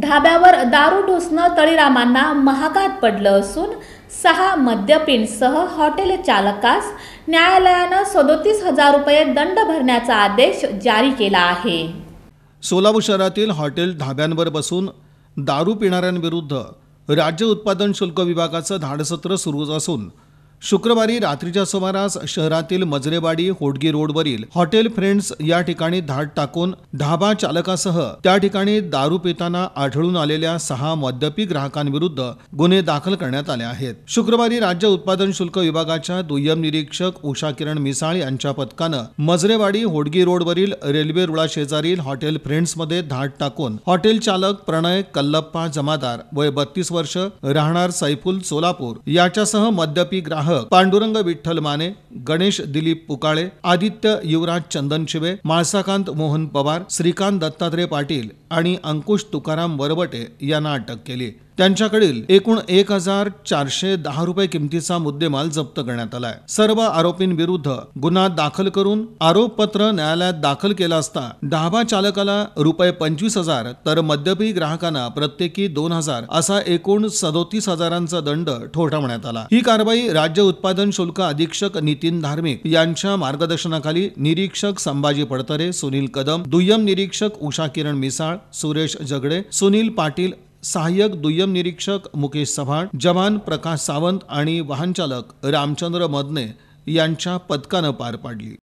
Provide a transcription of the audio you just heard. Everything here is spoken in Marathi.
धाब्यावर दारू ढोसणं तळीरामांना महागात पडलं असून सहा सह हॉटेल चालकास न्यायालयानं सदोतीस हजार रुपये दंड भरण्याचा आदेश जारी केला आहे सोलापूर शहरातील हॉटेल धाब्यांवर बसून दारू पिणाऱ्यांविरुद्ध राज्य उत्पादन शुल्क विभागाचं धाडसत्र सुरू असून शुक्रवारी रात्रीच्या सुमारास शहरातील मजरेवाडी होडगी रोडवरील हॉटेल फ्रेंड्स या ठिकाणी धाड टाकून ढाबा चालकासह त्या ठिकाणी दारू पिताना आढळून आलेल्या सहा मद्यपी ग्राहकांविरुद्ध गुन्हे दाखल करण्यात आले आहेत शुक्रवारी राज्य उत्पादन शुल्क विभागाच्या दुय्यम निरीक्षक उषा किरण मिसाळ यांच्या पथकानं मजरेवाडी होडगी रोडवरील रेल्वे रुळा शेजारील हॉटेल फ्रेंड्स मध्ये धाड टाकून हॉटेल चालक प्रणय कल्लप्पा जमादार वय बत्तीस वर्ष राहणार सैफुल सोलापूर याच्यासह मद्यपी ग्राहक पांडुरंग विठ्ठल माने गणेश दिलीप पुकाळे आदित्य युवराज चंदनशिवे माळसाकांत मोहन पवार श्रीकांत दत्तात्रय पाटील आणि अंकुश तुकाराम वरवटे यांना अटक केली त्यांच्याकडील एकूण एक हजार चारशे दहा रुपये किमतीचा मुद्देमाल जप्त करण्यात आलाय सर्व आरोपींविरुद्ध गुन्हा दाखल करून आरोपपत्र न्यायालयात दाखल केला असता ढाबा चालकाला रुपये पंचवीस हजार तर मद्यपी ग्राहकांना प्रत्येकी दोन हजार असा एकूण सदोतीस हजारांचा दंड ठोठावण्यात आला ही कारवाई राज्य उत्पादन शुल्क अधीक्षक नितीन धार्मिक यांच्या मार्गदर्शनाखाली निरीक्षक संभाजी पडतरे सुनील कदम दुय्यम निरीक्षक उषा किरण मिसाळ सुरेश जगडे सुनील पाटील सहाय्यक दुय्यम निरीक्षक मुकेश चव्हाण जवान प्रकाश सावंत आणि वाहनचालक रामचंद्र मदने यांच्या पथकानं पार पाडली